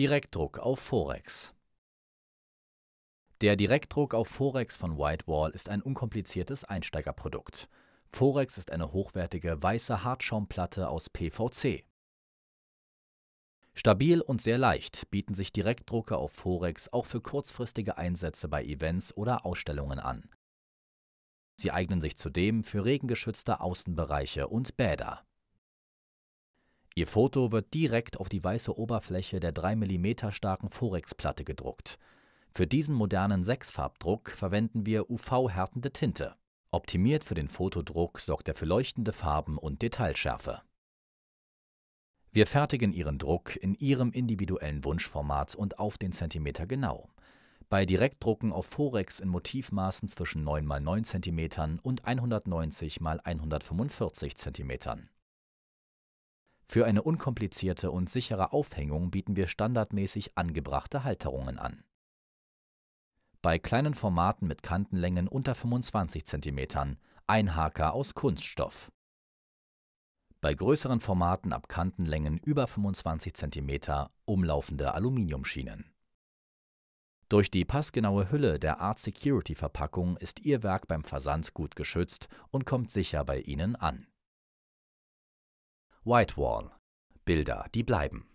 Direktdruck auf Forex Der Direktdruck auf Forex von Whitewall ist ein unkompliziertes Einsteigerprodukt. Forex ist eine hochwertige weiße Hartschaumplatte aus PVC. Stabil und sehr leicht bieten sich Direktdrucke auf Forex auch für kurzfristige Einsätze bei Events oder Ausstellungen an. Sie eignen sich zudem für regengeschützte Außenbereiche und Bäder. Ihr Foto wird direkt auf die weiße Oberfläche der 3 mm starken Forex-Platte gedruckt. Für diesen modernen Sechsfarbdruck verwenden wir UV-härtende Tinte. Optimiert für den Fotodruck sorgt er für leuchtende Farben und Detailschärfe. Wir fertigen Ihren Druck in Ihrem individuellen Wunschformat und auf den Zentimeter genau. Bei Direktdrucken auf Forex in Motivmaßen zwischen 9 x 9 cm und 190 x 145 cm. Für eine unkomplizierte und sichere Aufhängung bieten wir standardmäßig angebrachte Halterungen an. Bei kleinen Formaten mit Kantenlängen unter 25 cm Einhaker aus Kunststoff. Bei größeren Formaten ab Kantenlängen über 25 cm umlaufende Aluminiumschienen. Durch die passgenaue Hülle der Art Security Verpackung ist Ihr Werk beim Versand gut geschützt und kommt sicher bei Ihnen an. Whitewall. Bilder, die bleiben.